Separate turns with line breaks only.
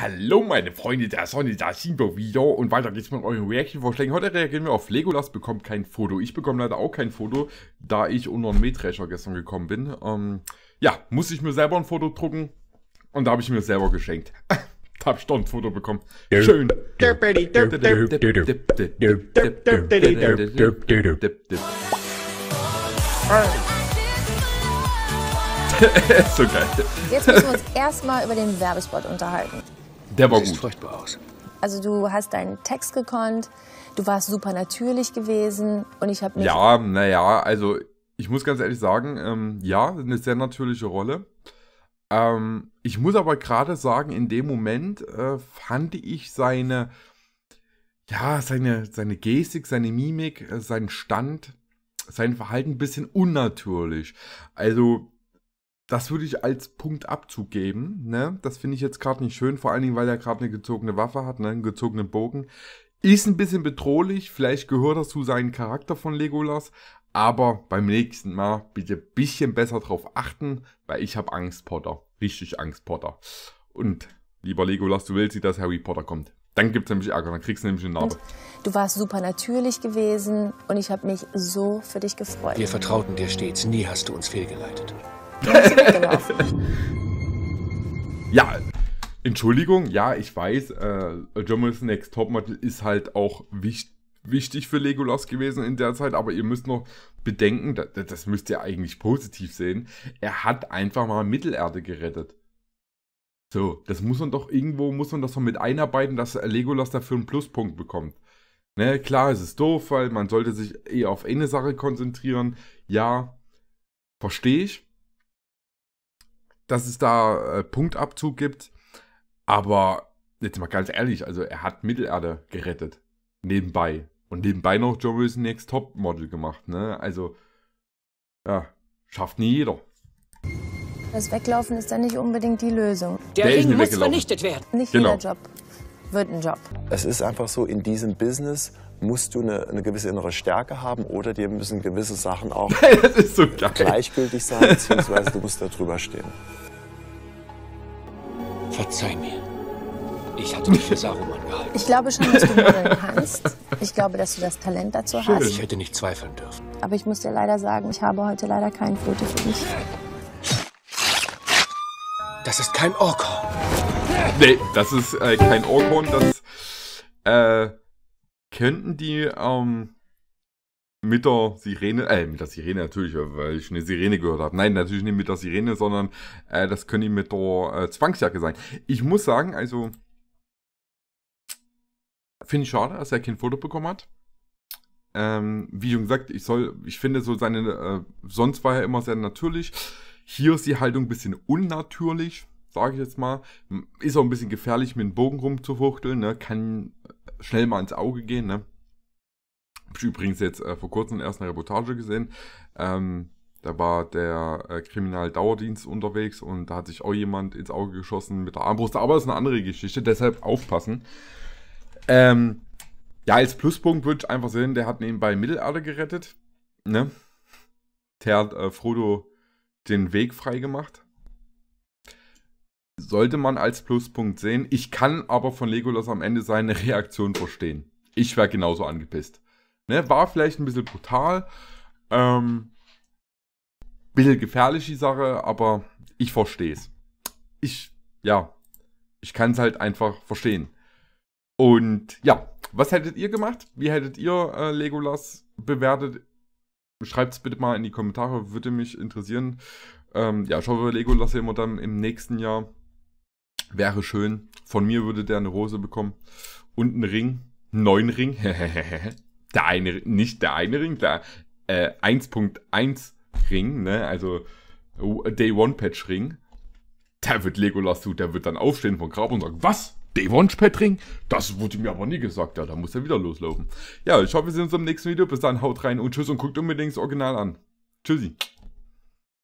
Hallo meine Freunde, der Sonne, da sind wir wieder und weiter geht's mit euren Reaction-Vorschlägen. Heute reagieren wir auf Legolas, bekommt kein Foto. Ich bekomme leider auch kein Foto, da ich unter einen Mähdrescher gestern gekommen bin. Ähm, ja, musste ich mir selber ein Foto drucken und da habe ich mir selber geschenkt. da habe ich doch ein Foto bekommen. Schön. so geil. Jetzt müssen wir uns erstmal über den Werbespot unterhalten. Der war gut. furchtbar aus. Also du hast deinen Text gekonnt, du warst super natürlich gewesen und ich habe mich... Ja, naja, also ich muss ganz ehrlich sagen, ähm, ja, eine sehr natürliche Rolle. Ähm, ich muss aber gerade sagen, in dem Moment äh, fand ich seine, ja, seine, seine Gestik, seine Mimik, äh, seinen Stand, sein Verhalten ein bisschen unnatürlich. Also das würde ich als Punktabzug geben. Ne? Das finde ich jetzt gerade nicht schön, vor allen Dingen, weil er gerade eine gezogene Waffe hat, ne? einen gezogenen Bogen. Ist ein bisschen bedrohlich, vielleicht gehört das zu seinem Charakter von Legolas, aber beim nächsten Mal bitte ein bisschen besser drauf achten, weil ich habe Angst, Potter. Richtig Angst, Potter. Und lieber Legolas, du willst nicht, dass Harry Potter kommt. Dann gibt es nämlich Ärger, dann kriegst du nämlich eine Narbe. Du warst super natürlich gewesen und ich habe mich so für dich gefreut. Wir vertrauten dir stets, nie hast du uns fehlgeleitet. ja, Entschuldigung, ja, ich weiß, äh, Germany's Next Topmodel ist halt auch wichtig wichtig für Legolas gewesen in der Zeit, aber ihr müsst noch bedenken, das, das müsst ihr eigentlich positiv sehen, er hat einfach mal Mittelerde gerettet. So, das muss man doch irgendwo, muss man das doch mit einarbeiten, dass Legolas dafür einen Pluspunkt bekommt. Ne, klar, es ist doof, weil man sollte sich eher auf eine Sache konzentrieren. Ja, verstehe ich dass es da äh, Punktabzug gibt. Aber jetzt mal ganz ehrlich, also er hat Mittelerde gerettet. Nebenbei. Und nebenbei noch Joe Next Top Model gemacht, ne? Also, ja, schafft nie jeder. Das Weglaufen ist dann nicht unbedingt die Lösung. Der, Der Ring muss vernichtet werden. Nicht genau. jeder Job wird ein Job. Es ist einfach so, in diesem Business musst du eine, eine, gewisse innere Stärke haben oder dir müssen gewisse Sachen auch so gleichgültig sein, beziehungsweise du musst da drüber stehen. Verzeih mir. Ich hatte dich für Saruman gehalten. Ich glaube schon, dass du kannst. Ich glaube, dass du das Talent dazu Schön. hast. Ich hätte nicht zweifeln dürfen. Aber ich muss dir leider sagen, ich habe heute leider kein Foto für dich. Das ist kein Orkhorn. Nee, das ist äh, kein Orkhorn, das äh, könnten die ähm, mit der Sirene, äh, mit der Sirene natürlich, weil ich eine Sirene gehört habe. Nein, natürlich nicht mit der Sirene, sondern äh, das können die mit der äh, Zwangsjacke sein. Ich muss sagen, also finde ich schade, dass er kein Foto bekommen hat. Ähm, wie schon gesagt, ich soll, ich finde so seine, äh, sonst war er immer sehr natürlich. Hier ist die Haltung ein bisschen unnatürlich, sage ich jetzt mal. Ist auch ein bisschen gefährlich, mit dem Bogen rumzufuchteln, ne? Kann schnell mal ins Auge gehen. Ne? Hab ich übrigens jetzt äh, vor kurzem erst eine Reportage gesehen. Ähm, da war der äh, Kriminaldauerdienst unterwegs und da hat sich auch jemand ins Auge geschossen mit der Armbrust. Aber das ist eine andere Geschichte, deshalb aufpassen. Ähm, ja, als Pluspunkt würde ich einfach sehen, der hat nebenbei Mittelerde gerettet. Ne? Der hat äh, Frodo den Weg freigemacht sollte man als Pluspunkt sehen. Ich kann aber von Legolas am Ende seine Reaktion verstehen. Ich wäre genauso angepisst. Ne, war vielleicht ein bisschen brutal, ähm, bisschen gefährlich die Sache, aber ich verstehe es. Ich, ja, ich kann es halt einfach verstehen. Und ja, was hättet ihr gemacht? Wie hättet ihr äh, Legolas bewertet? Schreibt es bitte mal in die Kommentare, würde mich interessieren. Ähm, ja, ich hoffe, Legolas sehen wir dann im nächsten Jahr Wäre schön. Von mir würde der eine Rose bekommen. Und einen Ring. Einen neuen Ring. der eine, nicht der eine Ring, der äh, 1.1 Ring, ne? Also oh, Day One Patch Ring. Der wird Legolas zu, der wird dann aufstehen von Grab und sagen, was? Day One Patch Ring? Das wurde mir aber nie gesagt, ja, da muss er wieder loslaufen. Ja, ich hoffe, wir sehen uns im nächsten Video. Bis dann, haut rein und tschüss und guckt unbedingt das Original an. Tschüssi.